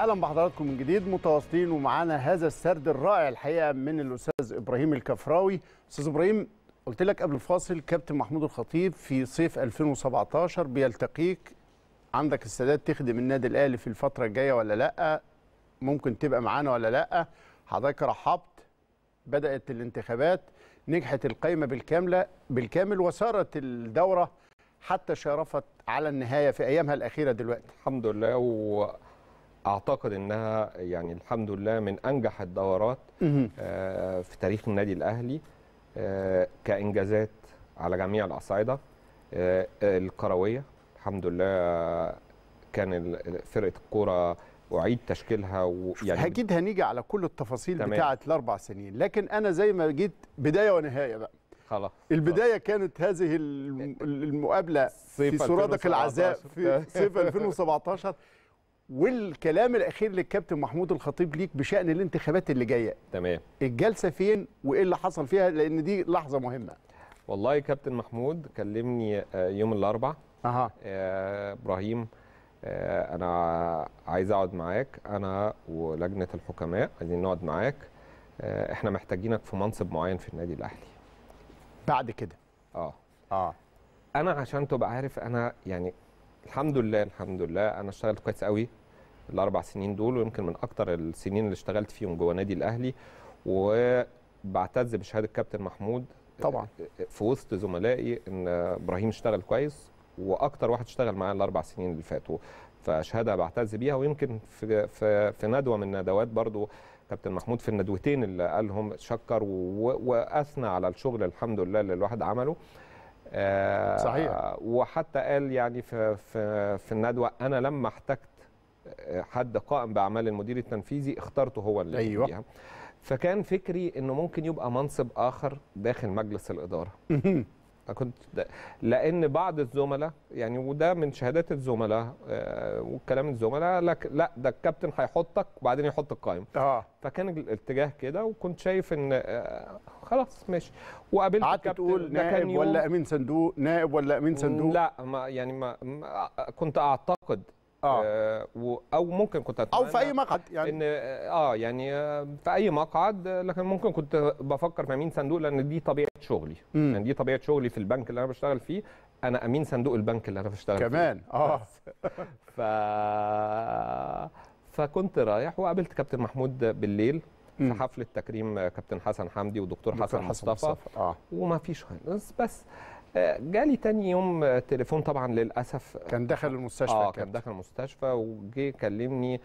اهلا بحضراتكم من جديد متواصلين ومعانا هذا السرد الرائع الحقيقه من الاستاذ ابراهيم الكفراوي استاذ ابراهيم قلت لك قبل الفاصل كابتن محمود الخطيب في صيف 2017 بيلتقيك عندك السادات تخدم النادي الاهلي في الفتره الجايه ولا لا ممكن تبقى معانا ولا لا حضرتك رحبت بدات الانتخابات نجحت القايمه بالكامله بالكامل وسارت الدوره حتى شرفت على النهايه في ايامها الاخيره دلوقتي الحمد لله و اعتقد انها يعني الحمد لله من انجح الدورات آه، في تاريخ النادي الاهلي آه، كانجازات على جميع الاصعده آه، الكرويه الحمد لله كان فرقه الكوره اعيد تشكيلها ويعني اكيد هنيجي على كل التفاصيل تمام. بتاعت الاربع سنين لكن انا زي ما جيت بدايه ونهايه بقى خلاص البدايه خلاص. كانت هذه المقابله في سرادق العزاء في صيف 2017 والكلام الاخير للكابتن محمود الخطيب ليك بشان الانتخابات اللي جايه تمام الجلسه فين وايه اللي حصل فيها لان دي لحظه مهمه والله كابتن محمود كلمني آه، يوم الاربعاء اها آه، ابراهيم آه، انا عايز اقعد معاك انا ولجنه الحكماء عايزين نقعد معاك احنا محتاجينك في منصب معين في النادي الاهلي بعد كده اه اه انا عشان تبقى عارف انا يعني الحمد لله الحمد لله انا اشتغلت كويس قوي الاربع سنين دول ويمكن من اكتر السنين اللي اشتغلت فيهم جوه نادي الاهلي وبعتز بشهاده كابتن محمود طبعا في وسط زملائي ان ابراهيم اشتغل كويس واكتر واحد اشتغل معايا الاربع سنين اللي فاتوا فشهاده بعتز بيها ويمكن في في, في ندوه من ندوات برضو كابتن محمود في الندوتين اللي قالهم شكر واثنى على الشغل الحمد لله اللي الواحد عمله صحيح آه، وحتى قال يعني في في, في الندوه انا لما احتجت آه، حد قائم باعمال المدير التنفيذي اخترته هو اللي أيوة. فيها. فكان فكري انه ممكن يبقى منصب اخر داخل مجلس الاداره كنت لان بعض الزملاء يعني وده من شهادات الزملاء آه وكلام الزملاء لك لا ده الكابتن هيحطك وبعدين يحط القائمه اه فكان الاتجاه كده وكنت شايف ان آه خلاص ماشي وقابلت قعدت تقول نائب ولا امين صندوق نائب ولا امين صندوق لا ما يعني ما, ما كنت اعتقد آه. آه، او ممكن كنت اتمنى او في اي مقعد يعني ان اه يعني آه، في اي مقعد لكن ممكن كنت بفكر في امين صندوق لان دي طبيعه شغلي مم. يعني دي طبيعه شغلي في البنك اللي انا بشتغل فيه انا امين صندوق البنك اللي انا بشتغل كمان فيه. اه ف فكنت رايح وقابلت كابتن محمود بالليل في حفله تكريم كابتن حسن حمدي ودكتور حسن, حسن مصطفى, مصطفى. آه. وما فيش بس جالي تاني يوم تليفون طبعا للاسف كان دخل المستشفى اه كان دخل المستشفى وجي كلمني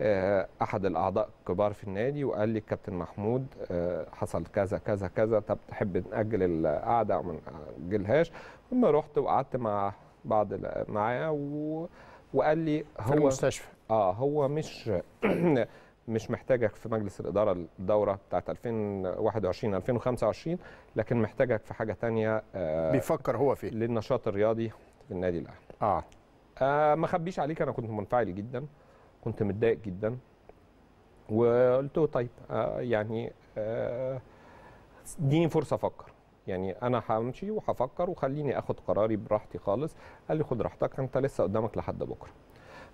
آه، احد الاعضاء الكبار في النادي وقال لي كابتن محمود آه، حصل كذا كذا كذا طب تحب ناجل القعده او ما ناجلهاش ثم رحت وقعدت مع بعض معاه وقال لي هو في المستشفى اه هو مش مش محتاجك في مجلس الإدارة الدورة بتاعت 2021 2025 لكن محتاجك في حاجة تانية آه، بيفكر هو فيه للنشاط الرياضي في النادي الأهلي آه. آه ما خبيش عليك أنا كنت منفعل جدا كنت متضايق جدا وقلت له طيب آه يعني آه اديني فرصة أفكر يعني انا همشي وهفكر وخليني اخد قراري براحتي خالص قال لي خد راحتك انت لسه قدامك لحد بكره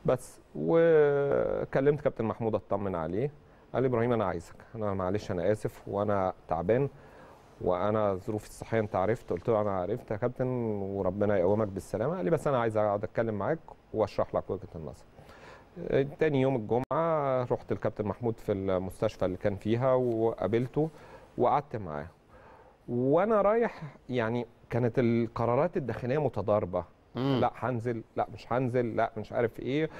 بس وكلمت كابتن محمود اطمن عليه قال لي ابراهيم انا عايزك انا معلش انا اسف وانا تعبان وانا ظروفي الصحيه انت عرفت قلت له انا عرفت يا كابتن وربنا يقومك بالسلامه قال لي بس انا عايز اقعد اتكلم معاك واشرح لك وجهه النظر تاني يوم الجمعه رحت لكابتن محمود في المستشفى اللي كان فيها وقابلته وقعدت معاه وانا رايح يعني كانت القرارات الداخليه متضاربه لا هنزل لا مش هنزل لا مش عارف ايه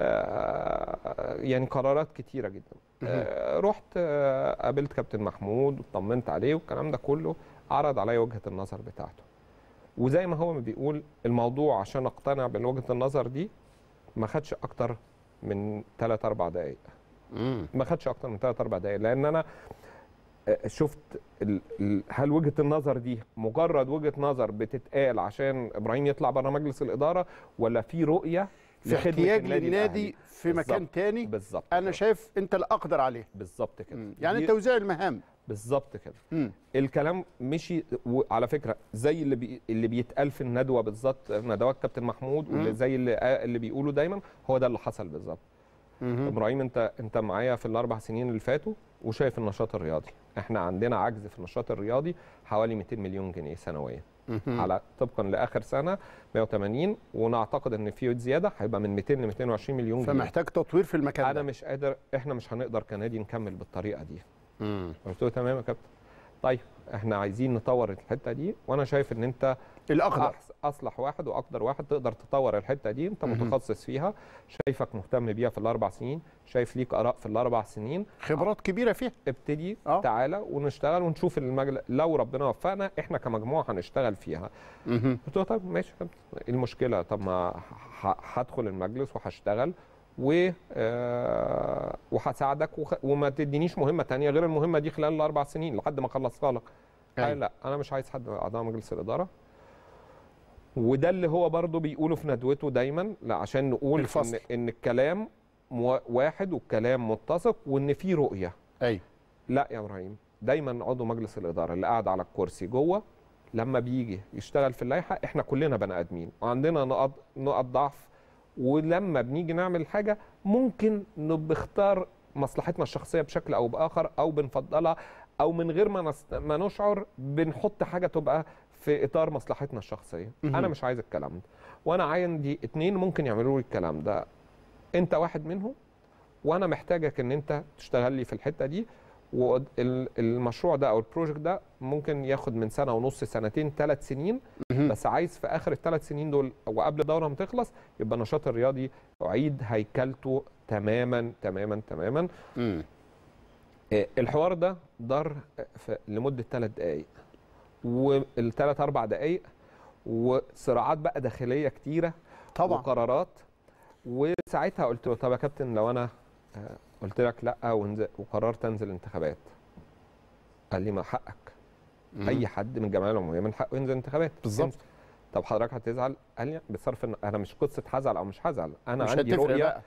آه يعني قرارات كتيره جدا آه رحت آه قابلت كابتن محمود وطمنت عليه والكلام ده كله عرض عليا وجهه النظر بتاعته وزي ما هو ما بيقول الموضوع عشان اقتنع بوجهه النظر دي ما خدش اكتر من 3 4 دقائق ما خدش اكتر من 3 4 دقائق لان انا شفت هل وجهه النظر دي مجرد وجهه نظر بتتقال عشان ابراهيم يطلع بره مجلس الاداره ولا في رؤيه في احتياج للنادي في مكان تاني بالظبط انا شايف انت الاقدر عليه بالظبط كده يعني توزيع المهام بالظبط كده مم. الكلام مشي على فكره زي اللي بي... اللي بيتقال في الندوه بالظبط ندوات كابتن محمود واللي زي اللي اللي بيقولوا دايما هو ده اللي حصل بالظبط ابراهيم انت انت معايا في الاربع سنين اللي فاتوا وشايف النشاط الرياضي احنا عندنا عجز في النشاط الرياضي حوالي 200 مليون جنيه سنويا على طبقا لاخر سنه 180 ونعتقد ان في زياده هيبقى من 200 ل 220 مليون جنيه فمحتاج تطوير في المكان انا ده. مش قادر احنا مش هنقدر كنادي نكمل بالطريقه دي قلت له تمام يا كابتن طيب احنا عايزين نطور الحته دي وانا شايف ان انت الاقدر اصلح واحد واقدر واحد تقدر تطور الحته دي انت متخصص فيها شايفك مهتم بيها في الاربع سنين شايف ليك اراء في الاربع سنين خبرات كبيره فيها ابتدي أه. تعالى ونشتغل ونشوف المجل... لو ربنا وفقنا احنا كمجموعه هنشتغل فيها قلت له طب ماشي إيه المشكله طب ما هدخل المجلس وهشتغل و آه، وهساعدك وخ... وما تدينيش مهمه ثانيه غير المهمه دي خلال الاربع سنين لحد ما اخلصها لك قال أيوة. لا انا مش عايز حد اعضاء مجلس الاداره وده اللي هو برضه بيقوله في ندوته دايما لا عشان نقول إن, ان الكلام واحد والكلام متسق وان في رؤيه ايوه لا يا ابراهيم دايما عضو مجلس الاداره اللي قاعد على الكرسي جوه لما بيجي يشتغل في اللائحه احنا كلنا بني ادمين وعندنا نقط نقط ضعف ولما بنيجي نعمل حاجه ممكن نختار مصلحتنا الشخصيه بشكل او باخر او بنفضلها او من غير ما ما نشعر بنحط حاجه تبقى في اطار مصلحتنا الشخصيه انا مش عايز الكلام ده وانا عندي اتنين ممكن يعملوا لي الكلام ده انت واحد منهم وانا محتاجك ان انت تشتغل لي في الحته دي والمشروع ده او البروجكت ده ممكن ياخد من سنه ونص سنتين ثلاث سنين بس عايز في اخر الثلاث سنين دول وقبل الدوره ما تخلص يبقى النشاط الرياضي اعيد هيكلته تماما تماما تماما آه، الحوار ده دار لمده ثلاث دقائق والثلاث اربع دقائق وصراعات بقى داخليه كتيره طبعا وقرارات وساعتها قلت له طب يا كابتن لو انا آه، قلت لك لا وقررت انزل انتخابات قال لي ما حقك مم. اي حد من الجمعيه العموميه من حقه ينزل انتخابات بالظبط طب حضرتك هتزعل قال لي بصرف انا مش قصه هزعل او مش هزعل انا مش عندي رؤيه بقى.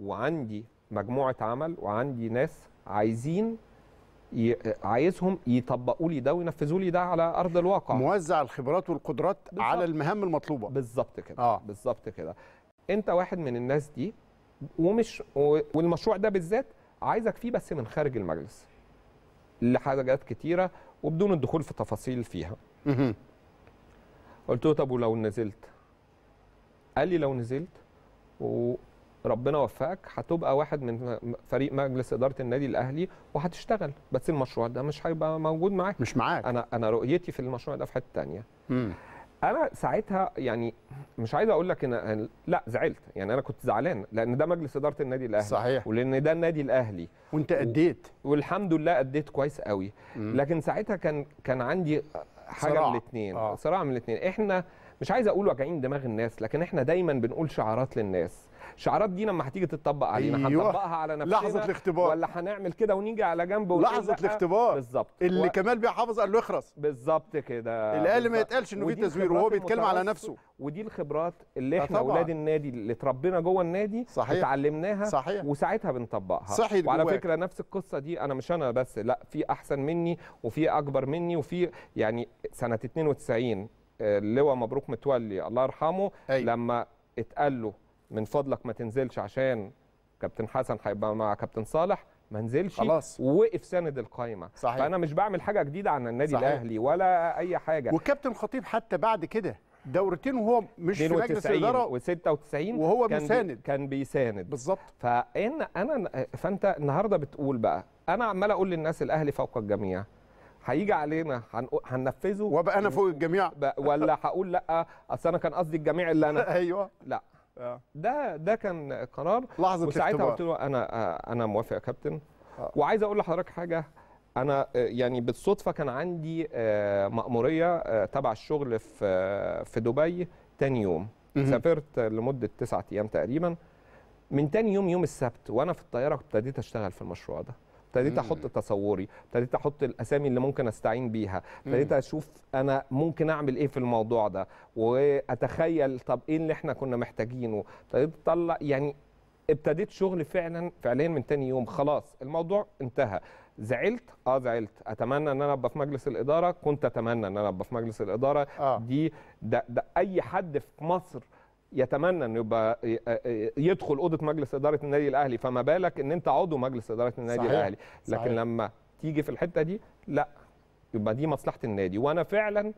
وعندي مجموعه عمل وعندي ناس عايزين عايزهم يطبقوا لي ده وينفذوا لي ده على ارض الواقع موزع الخبرات والقدرات بالزبط. على المهام المطلوبه بالظبط كده آه. بالظبط كده انت واحد من الناس دي ومش والمشروع ده بالذات عايزك فيه بس من خارج المجلس لحاجات كتيره وبدون الدخول في تفاصيل فيها قلت له طب ولو نزلت قال لي لو نزلت و... ربنا وفقك هتبقى واحد من فريق مجلس اداره النادي الاهلي وهتشتغل بس المشروع ده مش هيبقى موجود معاك مش معاك انا انا رؤيتي في المشروع ده في حته ثانيه انا ساعتها يعني مش عايز اقول لك ان لا زعلت يعني انا كنت زعلان لان ده مجلس اداره النادي الاهلي صحيح ولان ده النادي الاهلي وانت اديت والحمد لله اديت كويس قوي مم. لكن ساعتها كان كان عندي حاجه صراع. من الاثنين آه. صراع من الاثنين احنا مش عايز اقول واجعين دماغ الناس لكن احنا دايما بنقول شعارات للناس شعارات دي لما هتيجي تطبق علينا أيوة. هنطبقها على نفسنا لحظه الاختبار ولا هنعمل كده ونيجي على جنب لحظه الاختبار بالظبط اللي و... كمال بيحافظ قال له اخرس بالظبط كده الاهلي ما يتقالش انه في تزوير وهو بيتكلم على نفسه ودي الخبرات اللي احنا اولاد النادي اللي اتربينا جوه النادي صحيح. اتعلمناها صحيح. وساعتها بنطبقها صحيح وعلى جواك. فكره نفس القصه دي انا مش انا بس لا في احسن مني وفي اكبر مني وفي يعني سنه 92 اللواء آه، مبروك متولي الله يرحمه أي. أيوة. لما اتقال له من فضلك ما تنزلش عشان كابتن حسن هيبقى مع كابتن صالح ما نزلش خلاص ووقف ساند القايمه صحيح. فانا مش بعمل حاجه جديده عن النادي صحيح. الاهلي ولا اي حاجه والكابتن خطيب حتى بعد كده دورتين وهو مش في مجلس الاداره و96 وهو كان بيساند كان بيساند بالظبط فان انا فانت النهارده بتقول بقى انا عمال اقول للناس الاهلي فوق الجميع هيجي علينا هننفذه وابقى انا فوق الجميع ولا هقول لا اصل انا كان قصدي الجميع اللي انا ايوه لا آه. ده ده كان قرار لحظه وساعتها قلت له انا آه، انا موافق يا كابتن آه. وعايز اقول لحضرتك حاجه انا يعني بالصدفه كان عندي مأموريه تبع الشغل في في دبي تاني يوم سافرت لمده تسعة ايام تقريبا من تاني يوم يوم السبت وانا في الطياره ابتديت اشتغل في المشروع ده ابتديت احط تصوري ابتديت احط الاسامي اللي ممكن استعين بيها ابتديت اشوف انا ممكن اعمل ايه في الموضوع ده واتخيل طب ايه اللي احنا كنا محتاجينه ابتديت اطلع يعني ابتديت شغل فعلا فعليا من تاني يوم خلاص الموضوع انتهى زعلت اه زعلت اتمنى ان انا ابقى في مجلس الاداره كنت اتمنى ان انا ابقى في مجلس الاداره آه. دي ده, ده اي حد في مصر يتمنى انه يبقى يدخل اوضه مجلس اداره النادي الاهلي فما بالك ان انت عضو مجلس اداره النادي صحيح. الاهلي لكن صحيح. لما تيجي في الحته دي لا يبقى دي مصلحه النادي وانا فعلا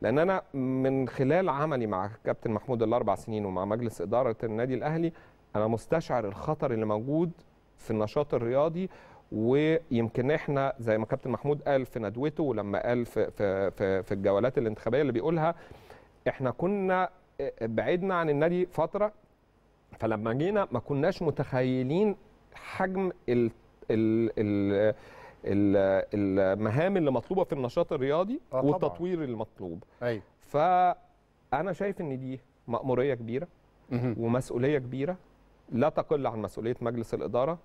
لان انا من خلال عملي مع كابتن محمود الاربع سنين ومع مجلس اداره النادي الاهلي انا مستشعر الخطر اللي موجود في النشاط الرياضي ويمكن احنا زي ما كابتن محمود قال في ندوته ولما قال في في في, في الجولات الانتخابيه اللي بيقولها احنا كنا بعدنا عن النادي فتره فلما جينا ما كناش متخيلين حجم الـ الـ الـ المهام اللي مطلوبه في النشاط الرياضي آه والتطوير المطلوب أي. فانا شايف ان دي مأمورية كبيرة مه. ومسؤولية كبيرة لا تقل عن مسؤولية مجلس الإدارة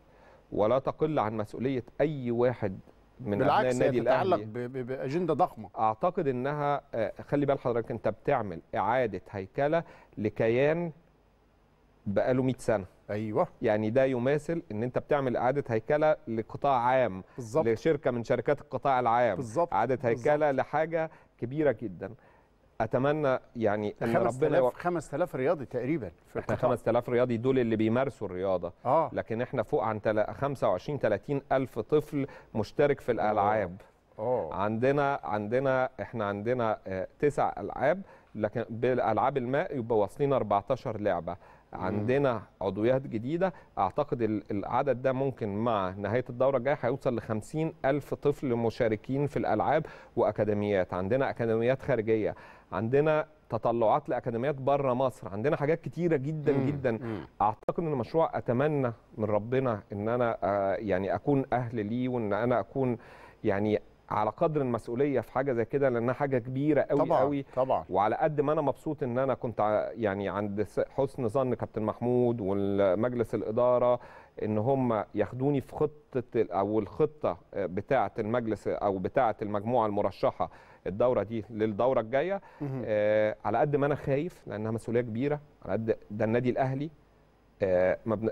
ولا تقل عن مسؤولية أي واحد من بالعكس النادي تتعلق باجنده ضخمه اعتقد انها آه، خلي بال حضرتك انت بتعمل اعاده هيكله لكيان بقاله 100 سنه ايوه يعني ده يماثل ان انت بتعمل اعاده هيكله لقطاع عام بالزبط. لشركه من شركات القطاع العام بالظبط اعاده هيكله بالزبط. لحاجه كبيره جدا اتمنى يعني ان ربنا يو... 5000 رياضي تقريبا في احنا 5000 رياضي دول اللي بيمارسوا الرياضه آه. لكن احنا فوق عن تل... 25 30 الف طفل مشترك في الالعاب أوه. آه. عندنا عندنا احنا عندنا آه، تسع العاب لكن بالالعاب الماء يبقى واصلين 14 لعبه عندنا عضويات جديده اعتقد العدد ده ممكن مع نهايه الدوره الجايه هيوصل ل 50 الف طفل مشاركين في الالعاب واكاديميات عندنا اكاديميات خارجيه عندنا تطلعات لاكاديميات بره مصر عندنا حاجات كتيره جدا مم. جدا مم. اعتقد ان المشروع اتمنى من ربنا ان انا آه، يعني اكون اهل ليه وان انا اكون يعني على قدر المسؤوليه في حاجه زي كده لانها حاجه كبيره قوي طبعا قوي طبعا وعلى قد ما انا مبسوط ان انا كنت يعني عند حسن ظن كابتن محمود والمجلس الاداره ان هم ياخدوني في خطه او الخطه آه، بتاعه المجلس او بتاعه المجموعه المرشحه الدوره دي للدوره الجايه آه على قد ما انا خايف لانها مسؤوليه كبيره على قد ده النادي الاهلي آه ما,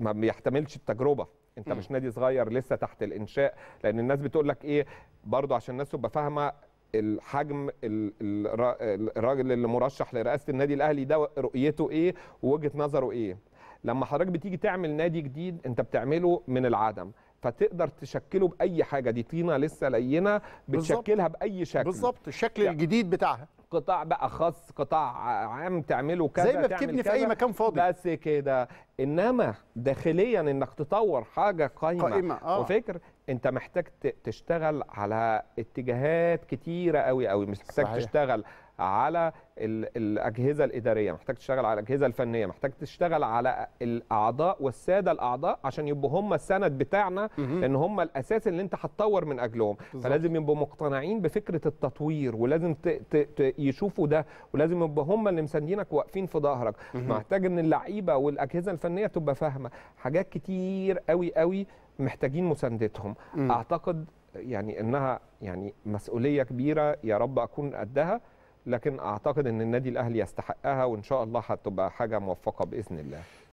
ما بيحتملش التجربه انت مم. مش نادي صغير لسه تحت الانشاء لان الناس بتقول لك ايه برضه عشان الناس تبقى فاهمه الحجم الراجل اللي مرشح لرئاسه النادي الاهلي ده رؤيته ايه ووجهه نظره ايه لما حضرتك بتيجي تعمل نادي جديد انت بتعمله من العدم فتقدر تشكله باي حاجه دي طينه لسه لينه بتشكلها باي شكل بالظبط الشكل يعني الجديد بتاعها قطاع بقى خاص قطاع عام تعمله كذا زي ما بتبني في اي مكان فاضي بس كده انما داخليا انك تطور حاجه قايمه, قائمة. آه. وفكر انت محتاج تشتغل على اتجاهات كتيره قوي قوي محتاج صحيح. تشتغل على الاجهزه الاداريه محتاج تشتغل على الاجهزه الفنيه محتاج تشتغل على الاعضاء والساده الاعضاء عشان يبقوا هم السند بتاعنا لان هم الاساس اللي انت هتطور من اجلهم بالزبط. فلازم يبقوا مقتنعين بفكره التطوير ولازم ت... ت... ت... يشوفوا ده ولازم يبقوا هم اللي مساندينك واقفين في ظهرك محتاج ان اللعيبه والاجهزه الفنيه تبقى فاهمه حاجات كتير قوي قوي محتاجين مساندتهم اعتقد يعني انها يعني مسؤوليه كبيره يا رب اكون قدها لكن اعتقد ان النادي الاهلي يستحقها وان شاء الله هتبقى حاجه موفقه باذن الله